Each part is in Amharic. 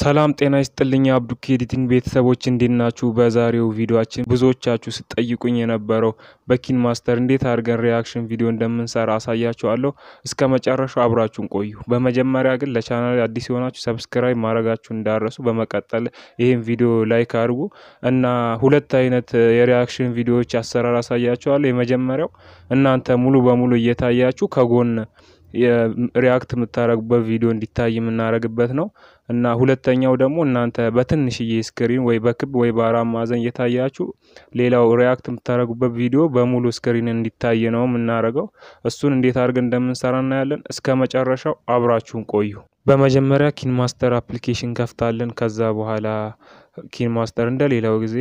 ሰላም ጤና ይስጥልኝ አብዱኪ ኤዲቲንግ ቤተሰቦች እንዴት ናችሁ? በዛሬው ቪዲዮችን ብዙዎቻችሁ ስጠይቁኝ የነበረው በኪን ማስተር እንዴት አድርገን ሪያክሽን ቪዲዮ እንደምንሰራ አሳያችኋለሁ። እስከ መጨረሻው አብራችሁን ቆዩ። በመጀመሪያ ግን ለቻናል አዲስ የሆናችሁ ሰብስክራይብ ማድረጋችሁ እንዳረሱ። በመቀጠል ይህን ቪዲዮ ላይክ አድርጉ እና ሁለት አይነት የሪያክሽን ቪዲዮዎች አሰራር አሳያችኋለሁ። የመጀመሪያው እናንተ ሙሉ በሙሉ እየታያችሁ ከጎን ሪያክት የምታደረጉበት ቪዲዮ እንዲታይ የምናደረግበት ነው እና ሁለተኛው ደግሞ እናንተ በትንሽዬ ስክሪን ወይ በክብ ወይ በአራት ማዕዘን እየታያችሁ ሌላው ሪያክት የምታደረጉበት ቪዲዮ በሙሉ ስክሪን እንዲታይ ነው የምናደረገው። እሱን እንዴት አድርገን እንደምንሰራ እናያለን። እስከ መጨረሻው አብራችሁን ቆዩ። በመጀመሪያ ኪን ማስተር አፕሊኬሽን ከፍታለን። ከዛ በኋላ ኪን ማስተር እንደ ሌላው ጊዜ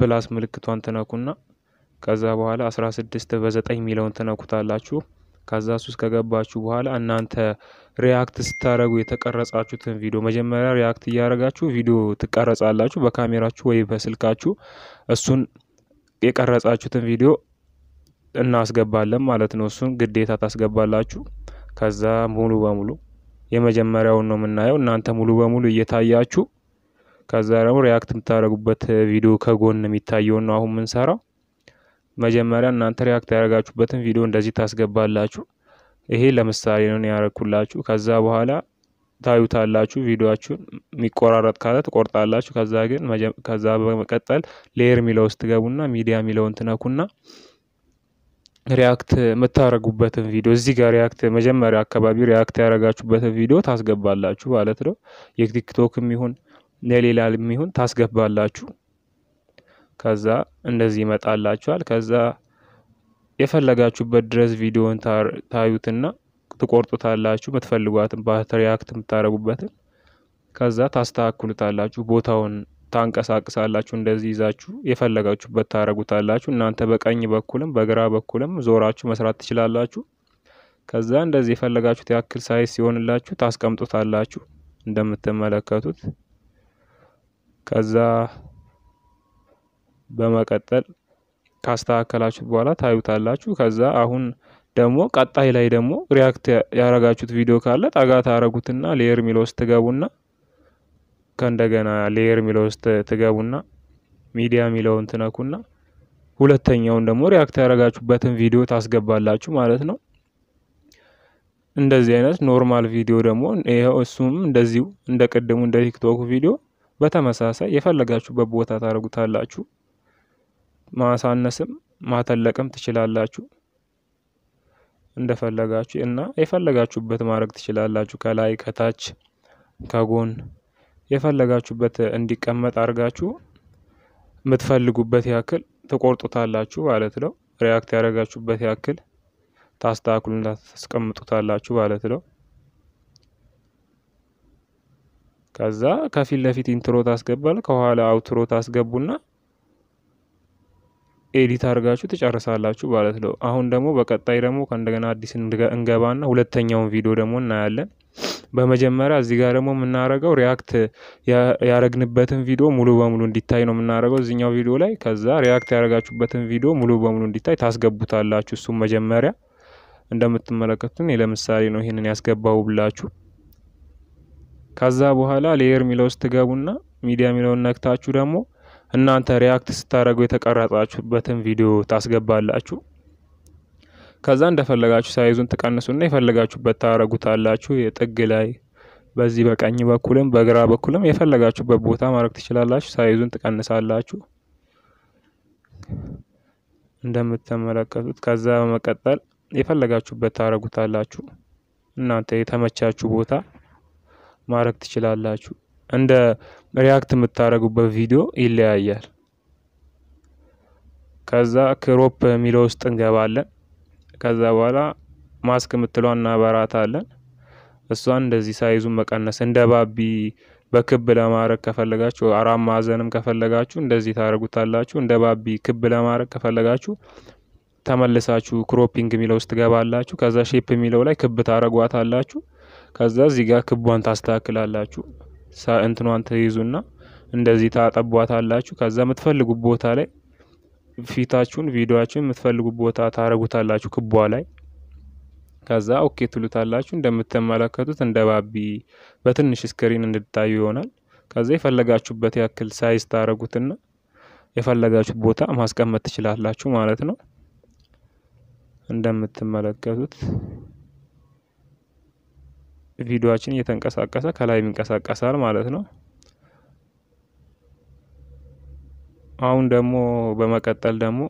ፕላስ ምልክቷን ትነኩና ከዛ በኋላ 16 በ9 ሚለውን ትነኩታላችሁ። ከዛ ሱስ ከገባችሁ በኋላ እናንተ ሪያክት ስታደረጉ የተቀረጻችሁትን ቪዲዮ መጀመሪያ ሪያክት እያደረጋችሁ ቪዲዮ ትቀረጻላችሁ በካሜራችሁ ወይ በስልካችሁ። እሱን የቀረጻችሁትን ቪዲዮ እናስገባለን ማለት ነው። እሱን ግዴታ ታስገባላችሁ። ከዛ ሙሉ በሙሉ የመጀመሪያውን ነው የምናየው። እናንተ ሙሉ በሙሉ እየታያችሁ ከዛ ደግሞ ሪያክት የምታደረጉበት ቪዲዮ ከጎን የሚታየውን ነው አሁን የምንሰራው። መጀመሪያ እናንተ ሪያክት ያደረጋችሁበትን ቪዲዮ እንደዚህ ታስገባላችሁ። ይሄ ለምሳሌ ነው ያረኩላችሁ። ከዛ በኋላ ታዩታላችሁ። ቪዲዮችሁን የሚቆራረጥ ካለ ትቆርጣላችሁ። ከዛ ግን ከዛ በመቀጠል ሌየር ሚለው ውስጥ ገቡና ሚዲያ ሚለውን ትነኩና ሪያክት የምታደረጉበትን ቪዲዮ እዚህ ጋር ሪያክት መጀመሪያ አካባቢ ሪያክት ያደረጋችሁበትን ቪዲዮ ታስገባላችሁ ማለት ነው። የቲክቶክ የሚሆን የሌላ የሚሆን ታስገባላችሁ። ከዛ እንደዚህ ይመጣላችኋል። ከዛ የፈለጋችሁበት ድረስ ቪዲዮን ታዩትና ትቆርጡታላችሁ። የምትፈልጓትን ባትሪያክት የምታደረጉበትን ከዛ ታስተካክሉታላችሁ። ቦታውን ታንቀሳቅሳላችሁ። እንደዚህ ይዛችሁ የፈለጋችሁበት ታደረጉታላችሁ። እናንተ በቀኝ በኩልም በግራ በኩልም ዞራችሁ መስራት ትችላላችሁ። ከዛ እንደዚህ የፈለጋችሁት ያክል ሳይዝ ሲሆንላችሁ ታስቀምጡታላችሁ እንደምትመለከቱት ከዛ በመቀጠል ካስተካከላችሁት በኋላ ታዩታላችሁ። ከዛ አሁን ደግሞ ቀጣይ ላይ ደግሞ ሪያክት ያረጋችሁት ቪዲዮ ካለ ጠጋ ታረጉትና ሌየር ሚለው ውስጥ ትገቡና ከእንደገና ሌየር ሚለው ውስጥ ትገቡና ሚዲያ ሚለውን ትነኩና ሁለተኛውን ደግሞ ሪያክት ያረጋችሁበትን ቪዲዮ ታስገባላችሁ ማለት ነው። እንደዚህ አይነት ኖርማል ቪዲዮ ደግሞ እሱም እንደዚሁ እንደ ቅድሙ እንደ ቲክቶክ ቪዲዮ በተመሳሳይ የፈለጋችሁበት ቦታ ታደርጉታላችሁ። ማሳነስም ማተለቅም ትችላላችሁ እንደፈለጋችሁ እና የፈለጋችሁበት ማድረግ ትችላላችሁ። ከላይ ከታች ከጎን የፈለጋችሁበት እንዲቀመጥ አድርጋችሁ የምትፈልጉበት ያክል ትቆርጡታላችሁ ማለት ነው። ሪያክት ያደረጋችሁበት ያክል ታስተካክሉና ታስቀምጡታላችሁ ማለት ነው። ከዛ ከፊት ለፊት ኢንትሮ ታስገባል፣ ከኋላ አውትሮ ታስገቡና ኤዲት አድርጋችሁ ትጨርሳላችሁ ማለት ነው። አሁን ደግሞ በቀጣይ ደግሞ ከእንደገና አዲስ እንገባና ሁለተኛውን ቪዲዮ ደግሞ እናያለን። በመጀመሪያ እዚህ ጋር ደግሞ የምናደርገው ሪያክት ያደረግንበትን ቪዲዮ ሙሉ በሙሉ እንዲታይ ነው የምናደርገው እዚኛው ቪዲዮ ላይ። ከዛ ሪያክት ያደረጋችሁበትን ቪዲዮ ሙሉ በሙሉ እንዲታይ ታስገቡታላችሁ። እሱም መጀመሪያ እንደምትመለከቱን ለምሳሌ ነው ይህንን ያስገባው ብላችሁ ከዛ በኋላ ሌየር ሚለው ስትገቡና ሚዲያ የሚለውን ነክታችሁ ደግሞ እናንተ ሪያክት ስታደረጉ የተቀረጻችሁበትን ቪዲዮ ታስገባላችሁ። ከዛ እንደፈለጋችሁ ሳይዙን ትቀንሱና የፈለጋችሁበት ታረጉታላችሁ። የጥግ ላይ በዚህ በቀኝ በኩልም በግራ በኩልም የፈለጋችሁበት ቦታ ማድረግ ትችላላችሁ። ሳይዙን ትቀንሳላችሁ እንደምትመለከቱት። ከዛ በመቀጠል የፈለጋችሁበት ታረጉታላችሁ። እናንተ የተመቻችሁ ቦታ ማድረግ ትችላላችሁ። እንደ ሪያክት የምታደርጉበት ቪዲዮ ይለያያል። ከዛ ክሮፕ የሚለው ውስጥ እንገባለን። ከዛ በኋላ ማስክ የምትለዋ እናበራታለን። እሷን እንደዚህ ሳይዙን መቀነስ እንደ ባቢ በክብ ለማድረግ ከፈለጋችሁ አራት ማዕዘንም ከፈለጋችሁ እንደዚህ ታደርጉታላችሁ። እንደ ባቢ ክብ ለማድረግ ከፈለጋችሁ ተመልሳችሁ ክሮፒንግ የሚለው ውስጥ ትገባላችሁ። ከዛ ሼፕ የሚለው ላይ ክብ ታደረጓታላችሁ። ከዛ እዚህ ጋር ክቧን ታስተካክላላችሁ። እንትኗን ትይዙና እንደዚህ ታጠቧታላችሁ። ከዛ የምትፈልጉ ቦታ ላይ ፊታችሁን፣ ቪዲዮችሁን የምትፈልጉ ቦታ ታረጉታላችሁ ክቧ ላይ። ከዛ ኦኬ ትሉታላችሁ። እንደምትመለከቱት እንደ ባቢ በትንሽ ስክሪን እንድታዩ ይሆናል። ከዛ የፈለጋችሁበት ያክል ሳይዝ ታረጉትና የፈለጋችሁት ቦታ ማስቀመጥ ትችላላችሁ ማለት ነው እንደምትመለከቱት ቪዲዮችን እየተንቀሳቀሰ ከላይ ይንቀሳቀሳል ማለት ነው። አሁን ደግሞ በመቀጠል ደግሞ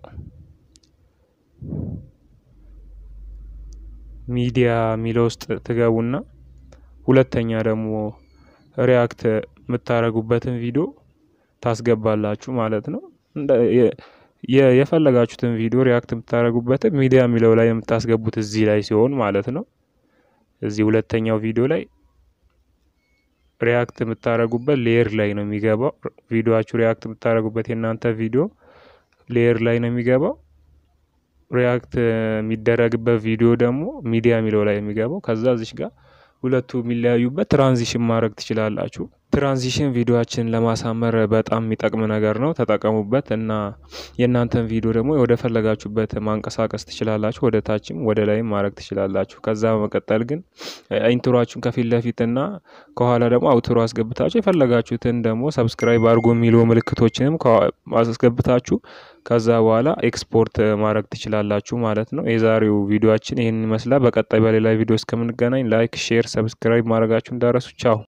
ሚዲያ ሚለ ውስጥ ትገቡና ሁለተኛ ደግሞ ሪያክት የምታደርጉበትን ቪዲዮ ታስገባላችሁ ማለት ነው። የፈለጋችሁትን ቪዲዮ ሪያክት የምታደረጉበትን ሚዲያ የሚለው ላይ የምታስገቡት እዚህ ላይ ሲሆን ማለት ነው። እዚህ ሁለተኛው ቪዲዮ ላይ ሪያክት የምታደርጉበት ሌየር ላይ ነው የሚገባው። ቪዲዮችሁ ሪያክት የምታደርጉበት የእናንተ ቪዲዮ ሌየር ላይ ነው የሚገባው። ሪያክት የሚደረግበት ቪዲዮ ደግሞ ሚዲያ የሚለው ላይ የሚገባው። ከዛ እዚሽ ጋር ሁለቱ የሚለያዩበት ትራንዚሽን ማድረግ ትችላላችሁ። ትራንዚሽን ቪዲዮችን ለማሳመር በጣም የሚጠቅም ነገር ነው። ተጠቀሙበት እና የእናንተን ቪዲዮ ደግሞ ወደፈለጋችሁበት ማንቀሳቀስ ትችላላችሁ። ወደ ታችም ወደ ላይም ማድረግ ትችላላችሁ። ከዛ በመቀጠል ግን ኢንትሯችሁን ከፊት ለፊት እና ከኋላ ደግሞ አውትሮ አስገብታችሁ የፈለጋችሁትን ደግሞ ሰብስክራይብ አድርጎ የሚሉ ምልክቶችንም አስገብታችሁ ከዛ በኋላ ኤክስፖርት ማድረግ ትችላላችሁ ማለት ነው። የዛሬው ቪዲዮችን ይህን ይመስላል። በቀጣይ በሌላ ቪዲዮ እስከምንገናኝ ላይክ፣ ሼር፣ ሰብስክራይብ ማድረጋችሁ እንዳረሱ ቻው።